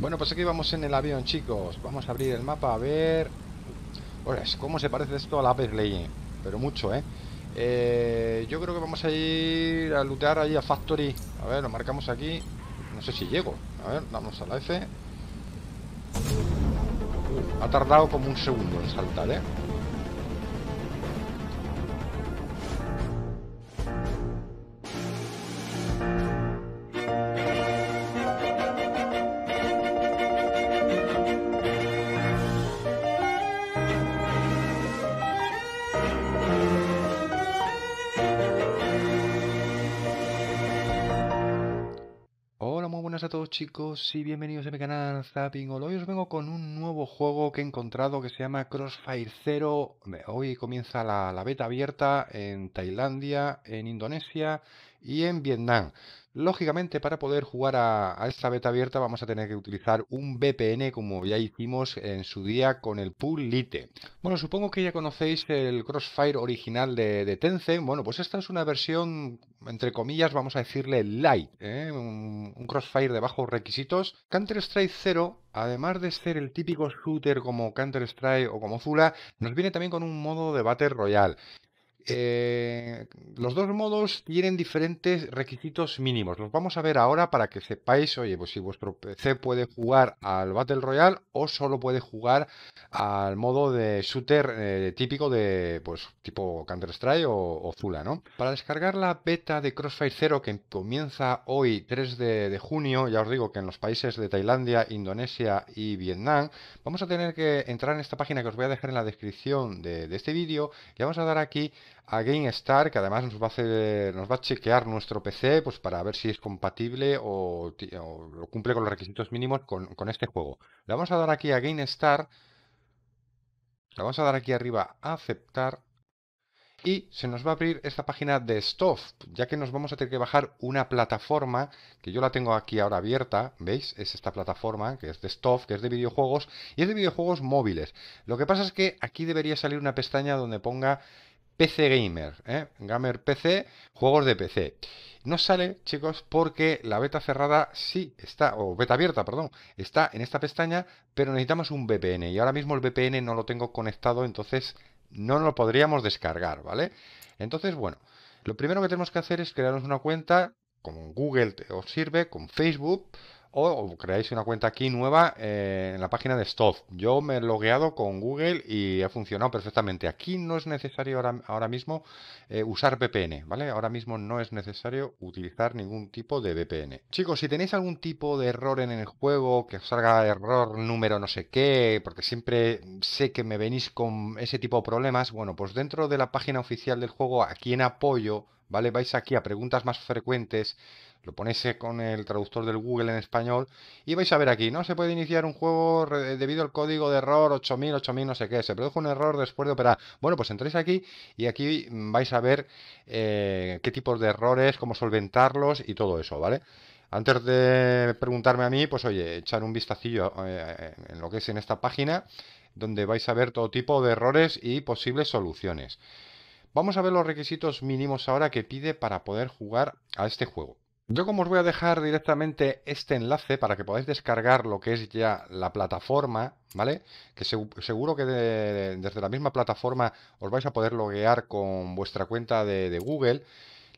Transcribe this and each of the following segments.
Bueno, pues aquí vamos en el avión, chicos. Vamos a abrir el mapa a ver... Hola, ¿cómo se parece esto a la Ley. Pero mucho, ¿eh? ¿eh? Yo creo que vamos a ir a lootear ahí a Factory. A ver, lo marcamos aquí. No sé si llego. A ver, vamos a la F. ha tardado como un segundo en saltar, ¿eh? chicos y bienvenidos a mi canal Zapping Hoy os vengo con un nuevo juego que he encontrado que se llama Crossfire Zero. Hoy comienza la, la beta abierta en Tailandia, en Indonesia y en Vietnam. Lógicamente, para poder jugar a, esta beta abierta vamos a tener que utilizar un VPN como ya hicimos en su día con el Pool Lite. Bueno, supongo que ya conocéis el Crossfire original de, Tencent. Bueno, pues esta es una versión, entre comillas, vamos a decirle light, ¿eh? un, Crossfire de bajos requisitos. Counter-Strike 0, además de ser el típico shooter como Counter-Strike o como Zula, nos viene también con un modo de Battle Royale. Eh, los dos modos tienen diferentes requisitos mínimos. Los vamos a ver ahora para que sepáis, oye, pues si vuestro PC puede jugar al Battle Royale o solo puede jugar al modo de shooter eh, típico de, pues, tipo Counter-Strike o, Zula, ¿no? Para descargar la beta de Crossfire Zero que comienza hoy, 3 de, junio, ya os digo que en los países de Tailandia, Indonesia y Vietnam, vamos a tener que entrar en esta página que os voy a dejar en la descripción de, de este vídeo y vamos a dar aquí a GameStar, que además nos va a, chequear nuestro PC pues, para ver si es compatible o, cumple con los requisitos mínimos con, este juego. Le vamos a dar aquí a GameStar, le vamos a dar aquí arriba a aceptar y se nos va a abrir esta página de Stuff, ya que nos vamos a tener que bajar una plataforma, que yo la tengo aquí ahora abierta, ¿veis? Es esta plataforma, que es de Stuff, que es de videojuegos, y es de videojuegos móviles. Lo que pasa es que aquí debería salir una pestaña donde ponga PC Gamer, ¿eh? Gamer PC, juegos de PC. No sale, chicos, porque la beta cerrada sí está, o beta abierta, perdón, está en esta pestaña, pero necesitamos un VPN. Y ahora mismo el VPN no lo tengo conectado, entonces no lo podríamos descargar, ¿vale? Entonces, bueno, lo primero que tenemos que hacer es crearnos una cuenta, con Google os sirve, con Facebook, o creáis una cuenta aquí nueva eh, en la página de Stop. Yo me he logueado con Google y ha funcionado perfectamente. Aquí no es necesario ahora, mismo eh, usar VPN, ¿vale? Ahora mismo no es necesario utilizar ningún tipo de VPN. Chicos, si tenéis algún tipo de error en el juego, que os salga error número no sé qué, porque siempre sé que me venís con ese tipo de problemas, bueno, pues dentro de la página oficial del juego, aquí en apoyo, ¿vale? Vais aquí a preguntas más frecuentes, lo ponéis eh, con el traductor del Google en español y vais a ver aquí, no se puede iniciar un juego eh, debido al código de error 8000, 8000, no sé qué, se produjo un error después de operar. Bueno, pues entréis aquí y aquí vais a ver eh, qué tipos de errores, cómo solventarlos y todo eso, ¿vale? Antes de preguntarme a mí, pues oye, echar un vistacillo en lo que es en esta página, donde vais a ver todo tipo de errores y posibles soluciones. Vamos a ver los requisitos mínimos ahora que pide para poder jugar a este juego. Yo como os voy a dejar directamente este enlace para que podáis descargar lo que es ya la plataforma, ¿vale? Que seguro que desde la misma plataforma os vais a poder loguear con vuestra cuenta de, de Google.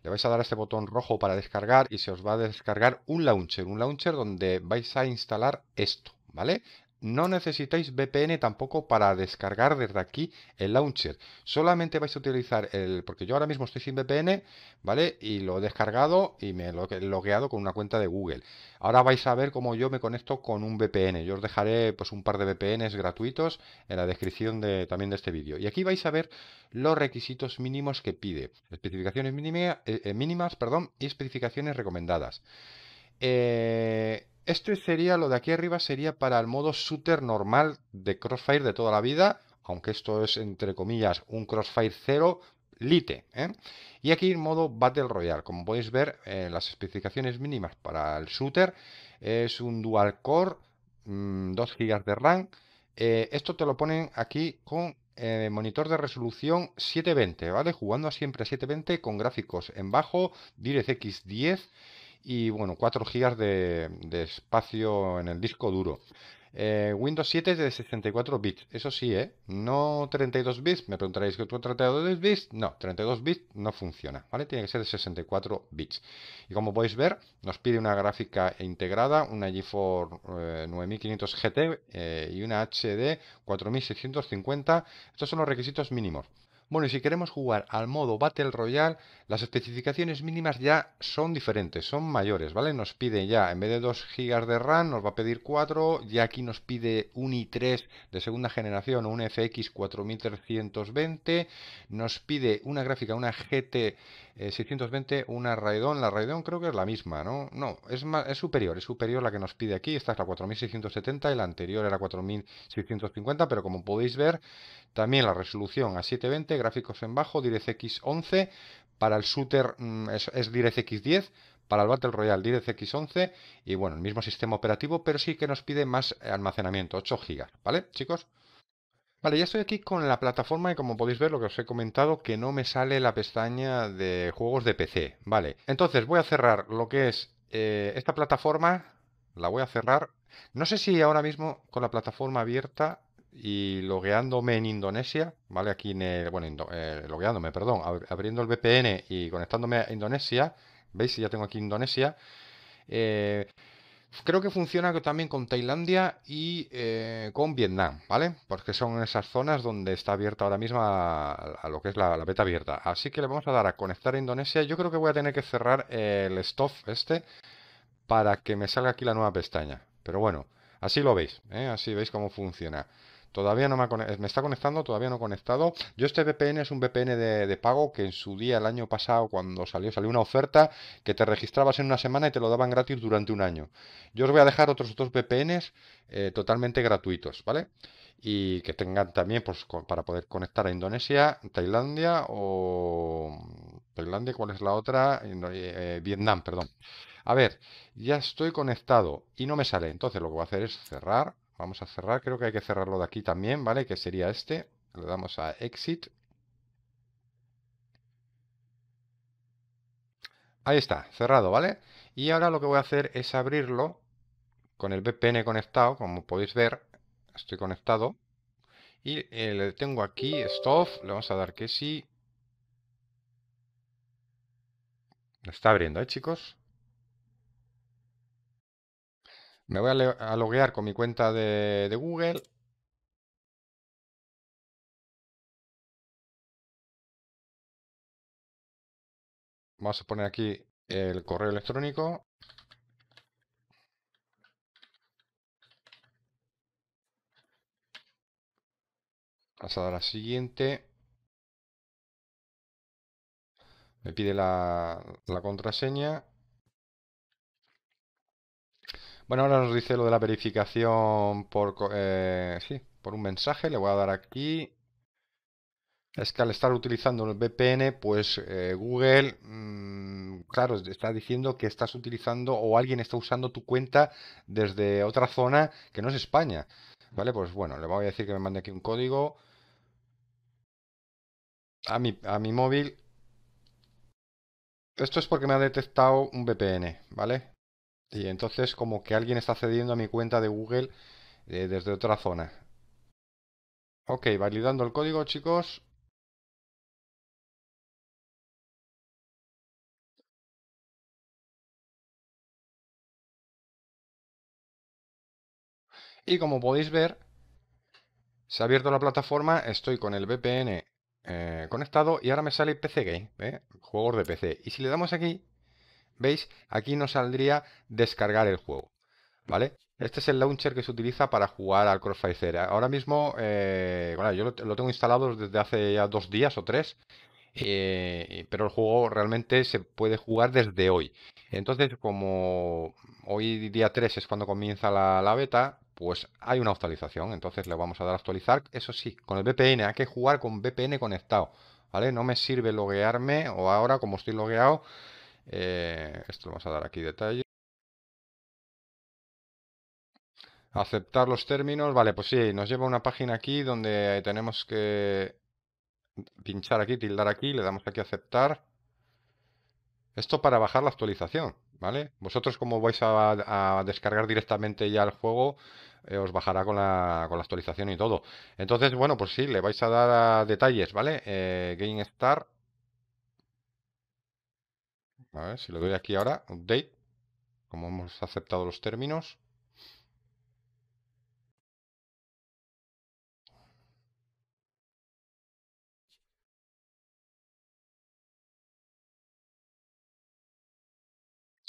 Le vais a dar a este botón rojo para descargar y se os va a descargar un launcher, un launcher donde vais a instalar esto, ¿vale? No necesitáis VPN tampoco para descargar desde aquí el launcher. Solamente vais a utilizar el... Porque yo ahora mismo estoy sin VPN, ¿vale? Y lo he descargado y me lo he logueado con una cuenta de Google. Ahora vais a ver cómo yo me conecto con un VPN. Yo os dejaré pues un par de VPNs gratuitos en la descripción también de este vídeo. Y aquí vais a ver los requisitos mínimos que pide. Especificaciones eh, eh, mínimas perdón, y especificaciones recomendadas. Eh, esto sería, lo de aquí arriba sería para el modo shooter normal de Crossfire de toda la vida, aunque esto es entre comillas un Crossfire 0 Lite. ¿eh? Y aquí en modo Battle Royale, como podéis ver, eh, las especificaciones mínimas para el shooter es un dual core, 2 mm, GB de RAM. Eh, esto te lo ponen aquí con monitor de resolución 720, ¿vale? Jugando siempre a 720 con gráficos en bajo, DirectX 10 y bueno, 4 GB de, espacio en el disco duro. Eh, Windows 7 es de 64 bits, eso sí, ¿eh? No 32 bits, me preguntaréis que tú 32 bits, no, 32 bits no funciona, ¿vale? Tiene que ser de 64 bits. Y como podéis ver, nos pide una gráfica integrada, una GeForce eh, 9500 GT eh, y una HD 4650. Estos son los requisitos mínimos. Bueno, y si queremos jugar al modo Battle Royale, las especificaciones mínimas ya son diferentes, son mayores, ¿vale? Nos pide ya, en vez de 2 GB de RAM, nos va a pedir 4, ya aquí nos pide un i3 de segunda generación o un FX 4320, nos pide una gráfica, una GT 620 eh, una raidón La raidón creo que es la misma, ¿no? No, es, más, es superior, es superior la que nos pide aquí. Esta es la 4670 y la anterior era 4650, pero como podéis ver, también la resolución a 720, gráficos en bajo, DirectX 11. Para el shooter mm, es, es DirectX 10, para el Battle Royale DirectX 11 y bueno, el mismo sistema operativo, pero sí que nos pide más almacenamiento, 8 GB, ¿vale, chicos? Vale, ya estoy aquí con la plataforma y como podéis ver lo que os he comentado que no me sale la pestaña de juegos de PC. Vale, entonces voy a cerrar lo que es eh, esta plataforma, la voy a cerrar. No sé si ahora mismo con la plataforma abierta y logueándome en Indonesia, ¿vale? Aquí en el, bueno, eh, logueándome, perdón, abriendo el VPN y conectándome a Indonesia, ¿veis? Ya tengo aquí Indonesia. Eh, Creo que funciona también con Tailandia y eh, con Vietnam, ¿vale? Porque son esas zonas donde está abierta ahora mismo a, lo que es la, beta abierta. Así que le vamos a dar a conectar a Indonesia. Yo creo que voy a tener que cerrar el stop este para que me salga aquí la nueva pestaña. Pero bueno, así lo veis, ¿eh? así veis cómo funciona. Todavía no me, ha eh, me está conectando, todavía no he conectado. Yo este VPN es un VPN de, pago que en su día, el año pasado, cuando salió, salió una oferta que te registrabas en una semana y te lo daban gratis durante un año. Yo os voy a dejar otros dos VPNs eh, totalmente gratuitos, ¿vale? Y que tengan también, pues, para poder conectar a Indonesia, Tailandia o... Tailandia, ¿cuál es la otra? Eh, Vietnam, perdón. A ver, ya estoy conectado y no me sale. Entonces lo que voy a hacer es cerrar Vamos a cerrar, creo que hay que cerrarlo de aquí también, ¿vale? Que sería este. Le damos a Exit. Ahí está, cerrado, ¿vale? Y ahora lo que voy a hacer es abrirlo con el VPN conectado, como podéis ver, estoy conectado. Y eh, le tengo aquí Stop, le vamos a dar que sí. está abriendo, ¿eh, chicos? Me voy a, loguear con mi cuenta de, Google. Vamos a poner aquí el correo electrónico. Vamos a dar siguiente. Me pide la contraseña. Bueno, ahora nos dice lo de la verificación por, eh, por un mensaje. Le voy a dar aquí. Es que al estar utilizando el VPN, pues eh, Google, mm, claro, está diciendo que estás utilizando o alguien está usando tu cuenta desde otra zona que no es España. Vale, pues bueno, le voy a decir que me mande aquí un código a a mi móvil. Esto es porque me ha detectado un VPN, ¿vale? Y entonces como que alguien está accediendo a mi cuenta de Google eh, desde otra zona. Ok, validando el código, chicos. Y como podéis ver, se ha abierto la plataforma, estoy con el VPN eh, conectado y ahora me sale PC Game, ¿eh? juegos de PC. Y si le damos aquí, ¿Veis? Aquí nos saldría descargar el juego. ¿Vale? Este es el launcher que se utiliza para jugar al Crossfire Ahora mismo, eh, yo lo, tengo instalado desde hace ya dos días o tres, eh, pero el juego realmente se puede jugar desde hoy. Entonces, como hoy día 3 es cuando comienza la, beta, pues hay una actualización. Entonces le vamos a dar a actualizar. Eso sí, con el VPN, hay que jugar con VPN conectado. ¿Vale? No me sirve loguearme o ahora como estoy logueado eh, esto vamos a dar aquí detalles Aceptar los términos. Vale, pues sí, nos lleva a una página aquí donde tenemos que pinchar aquí, tildar aquí, le damos aquí a aceptar. Esto para bajar la actualización, ¿vale? Vosotros como vais a, descargar directamente ya el juego, eh, os bajará con la, actualización y todo. Entonces, bueno, pues sí, le vais a dar a detalles, ¿vale? Eh, Game GameStar si le doy aquí ahora, update, como hemos aceptado los términos.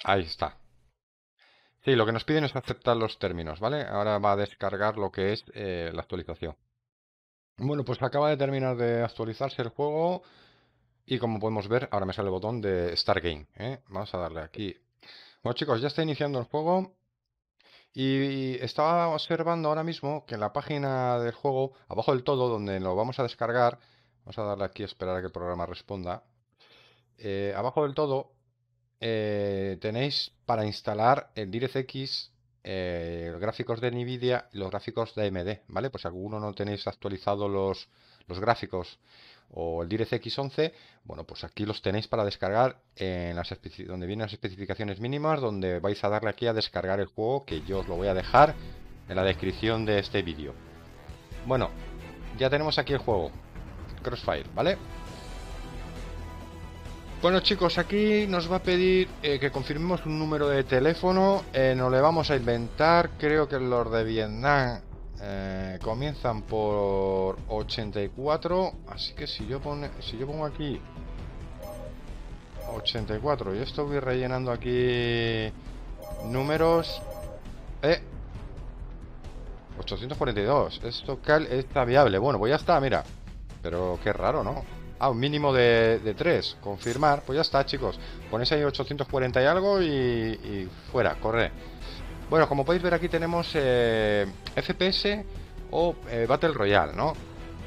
Ahí está. Sí, lo que nos piden es aceptar los términos, ¿vale? Ahora va a descargar lo que es eh, la actualización. Bueno, pues acaba de terminar de actualizarse el juego. Y como podemos ver, ahora me sale el botón de Start Game. ¿eh? Vamos a darle aquí. Bueno chicos, ya está iniciando el juego. Y estaba observando ahora mismo que en la página del juego, abajo del todo, donde lo vamos a descargar, vamos a darle aquí a esperar a que el programa responda. Eh, abajo del todo eh, tenéis para instalar el DirectX los gráficos de NVIDIA y los gráficos de AMD, ¿vale? Pues si alguno no tenéis actualizados los, los gráficos o el DirectX 11, bueno, pues aquí los tenéis para descargar en las donde vienen las especificaciones mínimas, donde vais a darle aquí a descargar el juego, que yo os lo voy a dejar en la descripción de este vídeo. Bueno, ya tenemos aquí el juego, Crossfire, ¿vale? Bueno chicos, aquí nos va a pedir eh, que confirmemos un número de teléfono, eh, No le vamos a inventar, creo que los de Vietnam eh, comienzan por 84, así que si yo, pone, si yo pongo aquí 84 y esto voy rellenando aquí números... 842, eh, esto está viable. Bueno, pues ya está, mira. Pero qué raro, ¿no? a ah, un mínimo de, de 3, confirmar. Pues ya está, chicos. Ponéis ahí 840 y algo y fuera, corre. Bueno, como podéis ver aquí tenemos eh, FPS o eh, Battle Royale, ¿no?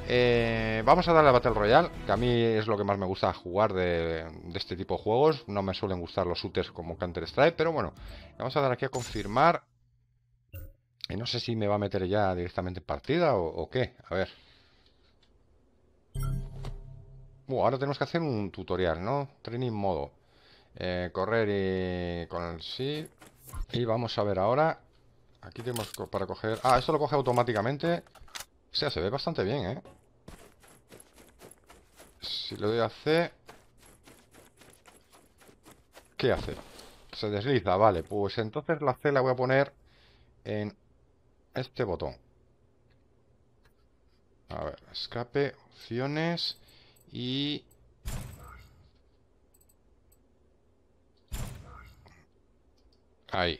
Eh, vamos a darle a Battle Royale, que a mí es lo que más me gusta jugar de, este tipo de juegos. No me suelen gustar los shooters como Counter-Strike, pero bueno, vamos a dar aquí a confirmar. Y no sé si me va a meter ya directamente en partida o, qué. A ver. Bueno, uh, ahora tenemos que hacer un tutorial, ¿no? Training modo. correr y con el sí y vamos a ver ahora. Aquí tenemos para coger... Ah, esto lo coge automáticamente. O sea, se ve bastante bien, ¿eh? Si le doy a C... ¿Qué hace? Se desliza, vale. Pues entonces la C la voy a poner en este botón. A ver, escape, opciones y Ahí.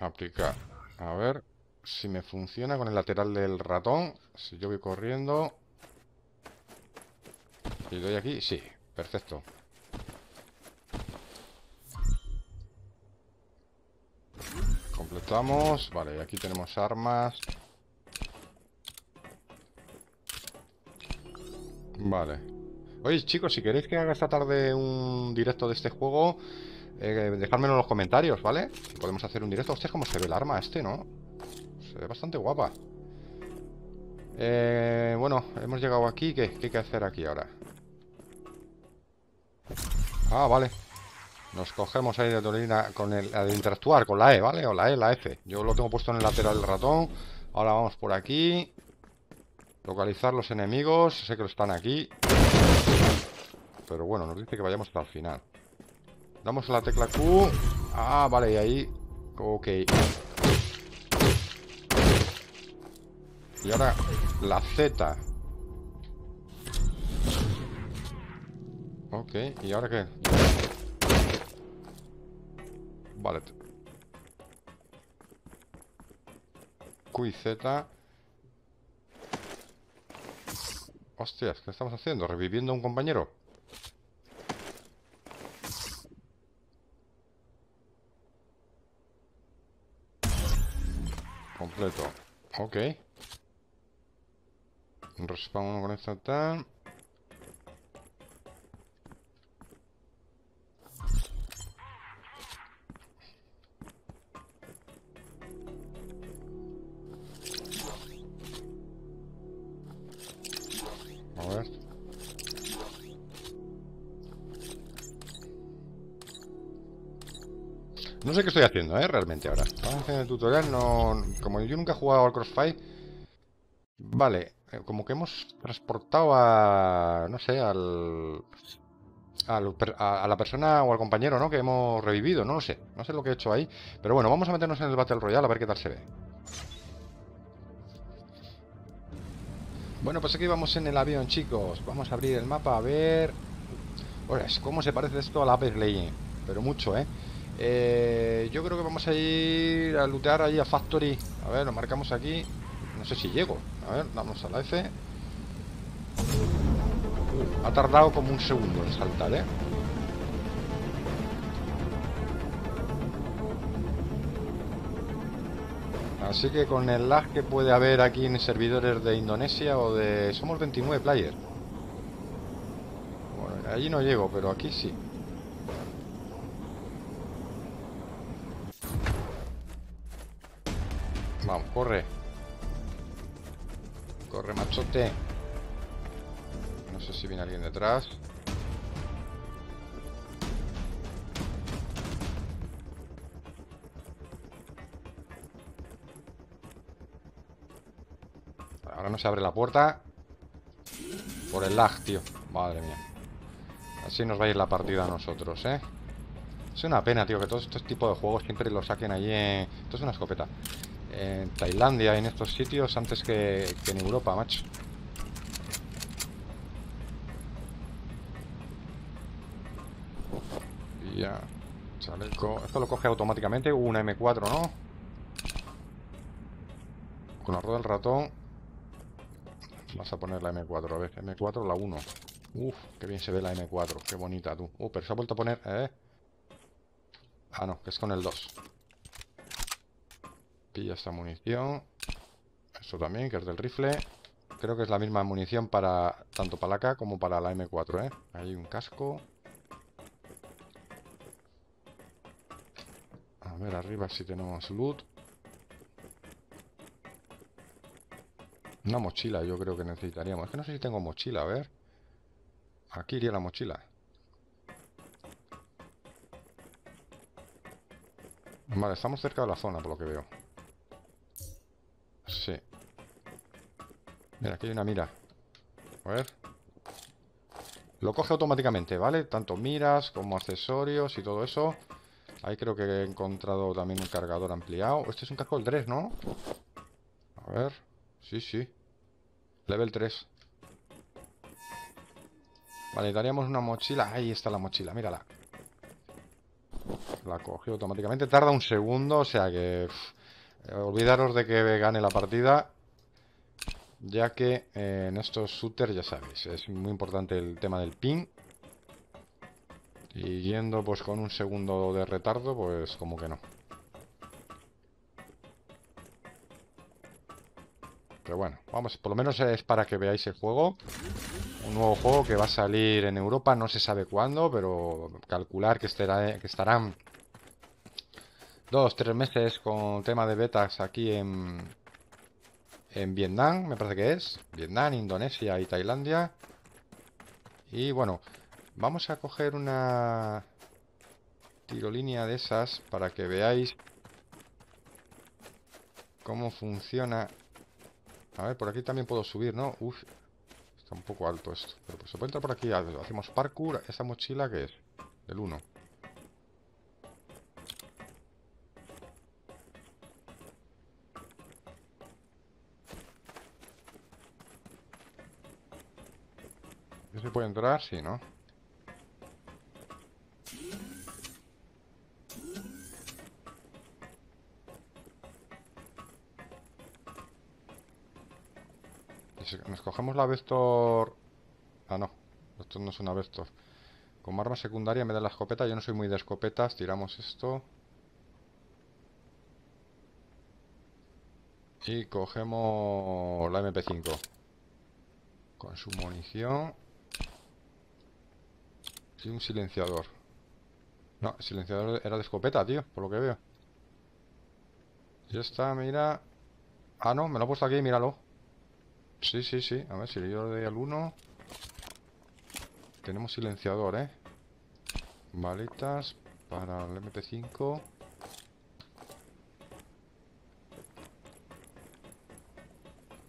Aplicar. A ver si me funciona con el lateral del ratón. Si yo voy corriendo... Y doy aquí. Sí, perfecto. Completamos. Vale, aquí tenemos armas. Vale. Oye, chicos, si queréis que haga esta tarde un directo de este juego... Eh, dejármelo en los comentarios, ¿vale? podemos hacer un directo. Hostia, cómo se ve el arma este, ¿no? Se ve bastante guapa. Eh, bueno, hemos llegado aquí. ¿Qué, hay que hacer aquí ahora? Ah, vale. Nos cogemos ahí de Dolina con el de interactuar con la E, ¿vale? O la E, la F. Yo lo tengo puesto en el lateral del ratón. Ahora vamos por aquí. Localizar los enemigos. Sé que están aquí. Pero bueno, nos dice que vayamos hasta el final. Damos a la tecla Q. Ah, vale, y ahí... Ok. Y ahora la Z. Ok, ¿y ahora qué? Vale. Q y Z. Hostias, ¿qué estamos haciendo? ¿Reviviendo a un compañero? Completo. Ok. Respawn con esta tal. Que estoy haciendo, ¿eh? Realmente ahora. Vamos el tutorial, no... Como yo nunca he jugado al Crossfire... Vale, eh, como que hemos transportado a... No sé, al... a, la persona o al compañero, ¿no? Que hemos revivido, no lo sé. No sé lo que he hecho ahí. Pero bueno, vamos a meternos en el Battle Royale a ver qué tal se ve. Bueno, pues aquí vamos en el avión, chicos. Vamos a abrir el mapa a ver... Pues, ¿cómo se parece esto a la Apex Legends? Pero mucho, ¿eh? Eh, yo creo que vamos a ir a lootear ahí a Factory. A ver, lo marcamos aquí. No sé si llego. A ver, vamos a la F. ha tardado como un segundo en saltar, ¿eh? Así que con el lag que puede haber aquí en servidores de Indonesia o de... Somos 29 players. Bueno, allí no llego, pero aquí sí. Vamos, corre. Corre, machote. No sé si viene alguien detrás. Ahora no se abre la puerta. Por el lag, tío. Madre mía. Así nos va a ir la partida a nosotros, ¿eh? Es una pena, tío, que todos estos tipos de juegos siempre lo saquen allí, Esto es una escopeta en Tailandia y en estos sitios antes que, en Europa, macho. Ya. Esto lo coge automáticamente. Una M4, ¿no? Con la rueda del ratón. Vas a poner la M4. A ver, M4, la 1. Uf, qué bien se ve la M4. Qué bonita, tú. Uh, pero se ha vuelto a poner... Eh. Ah, no, que es con el 2. Pilla esta munición. Eso también, que es del rifle. Creo que es la misma munición para tanto para la K como para la M4, ¿eh? hay un casco. A ver, arriba si tenemos loot. Una mochila yo creo que necesitaríamos. Es que no sé si tengo mochila, a ver. Aquí iría la mochila. Vale, estamos cerca de la zona, por lo que veo. Mira, aquí hay una mira. A ver. Lo coge automáticamente, ¿vale? Tanto miras como accesorios y todo eso. Ahí creo que he encontrado también un cargador ampliado. Este es un casco del 3, ¿no? A ver. Sí, sí. Level 3. Vale, daríamos una mochila. Ahí está la mochila, mírala. La coge automáticamente. Tarda un segundo, o sea que... Eh, olvidaros de que gane la partida ya que eh, en estos shooters, ya sabéis, es muy importante el tema del ping. Y yendo pues con un segundo de retardo, pues como que no. Pero bueno, vamos, por lo menos es para que veáis el juego. Un nuevo juego que va a salir en Europa, no se sabe cuándo, pero calcular que, estará, que estarán dos, tres meses con tema de betas aquí en, en Vietnam, me parece que es. Vietnam, Indonesia y Tailandia. Y bueno, vamos a coger una tirolínea de esas para que veáis cómo funciona. A ver, por aquí también puedo subir, ¿no? Uf, está un poco alto esto. Pero pues se puede entrar por aquí. Hacemos parkour. ¿Esa mochila que es? El 1. si se puede entrar? Sí, ¿no? nos cogemos la Vector Ah, no. Esto no es una Vector Como arma secundaria me da la escopeta. Yo no soy muy de escopetas. Tiramos esto. Y cogemos la MP5. Con su munición. Y un silenciador. No, el silenciador era de escopeta, tío, por lo que veo. Y esta, mira... Ah, no, me lo he puesto aquí, míralo. Sí, sí, sí. A ver, si le doy al 1... Tenemos silenciador, ¿eh? Maletas para el MP5.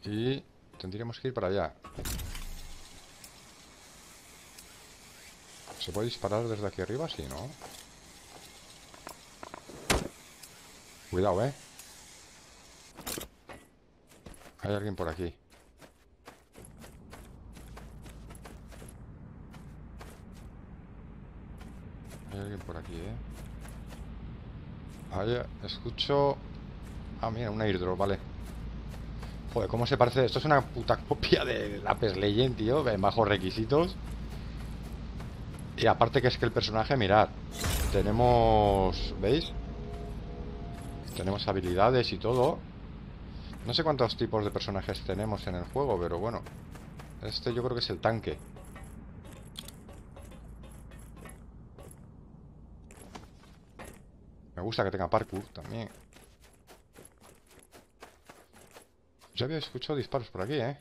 Y tendríamos que ir para allá. ¿Se puede disparar desde aquí arriba? Sí, ¿no? Cuidado, ¿eh? Hay alguien por aquí. Hay alguien por aquí, ¿eh? Ahí escucho... Ah, mira, un airdrop, vale. Joder, ¿cómo se parece? Esto es una puta copia de Apex Legend, tío. bajos requisitos. Y aparte que es que el personaje, mirad, tenemos, ¿veis? Tenemos habilidades y todo. No sé cuántos tipos de personajes tenemos en el juego, pero bueno. Este yo creo que es el tanque. Me gusta que tenga parkour también. Ya había escuchado disparos por aquí, ¿eh?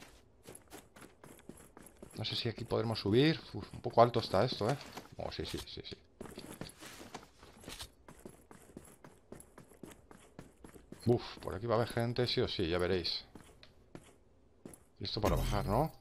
No sé si aquí podremos subir. un poco alto está esto, ¿eh? Oh, sí, sí, sí, sí. Uf, por aquí va a haber gente, sí o sí, ya veréis. Listo para bajar, ¿no?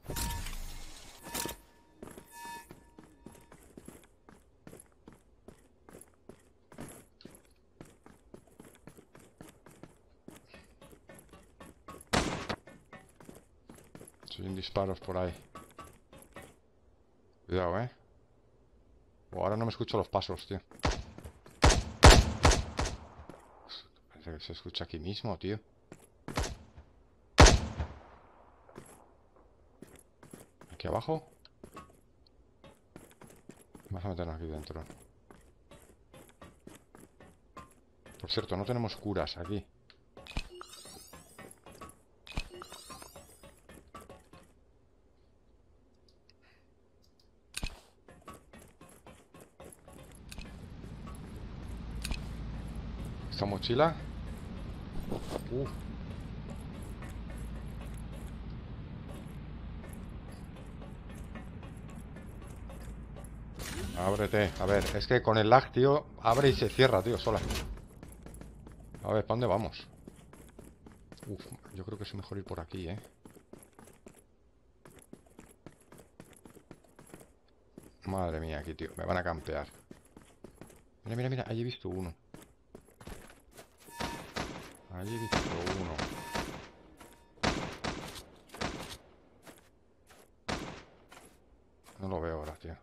Soy disparos por ahí. Cuidado, eh. ahora no me escucho los pasos, tío. Parece que se escucha aquí mismo, tío. Aquí abajo. Vamos a meternos aquí dentro. Por cierto, no tenemos curas aquí. Uh. Ábrete. A ver, es que con el lag, tío, abre y se cierra, tío, sola. A ver, ¿para dónde vamos? Uf, yo creo que es mejor ir por aquí, ¿eh? Madre mía, aquí, tío. Me van a campear. Mira, mira, mira. Ahí he visto uno. Allí he visto uno. No lo veo ahora, tío.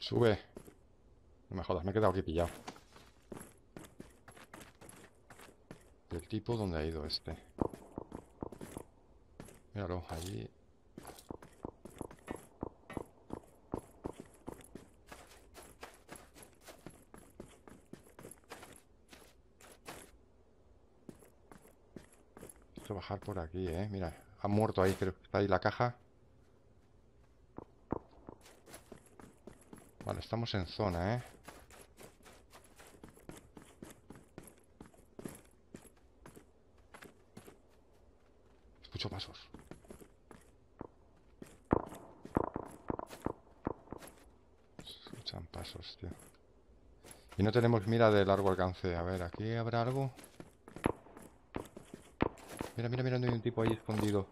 Sube. No me jodas, me he quedado aquí pillado. tipo donde ha ido este. Míralo, allí. Hay que bajar por aquí, eh. Mira, ha muerto ahí, creo que está ahí la caja. Vale, estamos en zona, eh. Escucho pasos. escuchan pasos, tío. Y no tenemos mira de largo alcance. A ver, ¿aquí habrá algo? Mira, mira, mira, no hay un tipo ahí escondido.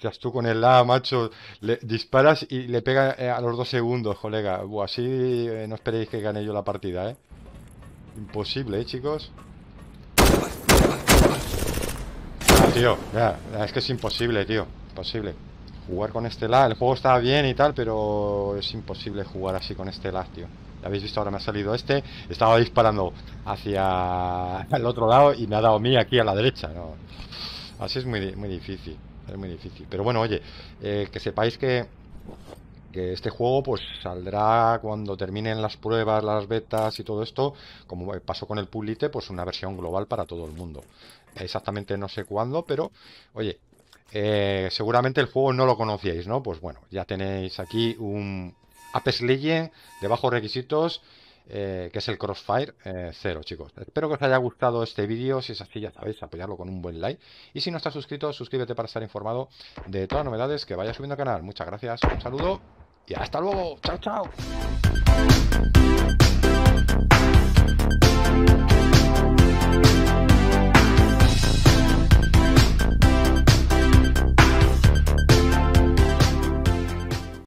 hostias, tú con el A, macho, le disparas y le pega eh, a los dos segundos, colega. o así eh, no esperéis que gane yo la partida, ¿eh? Imposible, ¿eh, chicos? Ah, tío, es que es imposible, tío. Imposible. Jugar con este lag, el juego está bien y tal, pero es imposible jugar así con este lag, tío. Ya habéis visto, ahora me ha salido este, estaba disparando hacia el otro lado y me ha dado mí aquí a la derecha, Así es muy difícil es muy difícil. Pero bueno, oye, eh, que sepáis que, este juego pues saldrá cuando terminen las pruebas, las betas y todo esto, como pasó con el Publite, pues una versión global para todo el mundo. Exactamente no sé cuándo, pero oye, eh, seguramente el juego no lo conocíais, ¿no? Pues bueno, ya tenéis aquí un Apex Legend de bajos requisitos eh, que es el Crossfire 0, eh, chicos. Espero que os haya gustado este vídeo. Si es así, ya sabéis, apoyarlo con un buen like. Y si no estás suscrito, suscríbete para estar informado de todas las novedades que vaya subiendo al canal. Muchas gracias, un saludo y hasta luego. Chao, chao.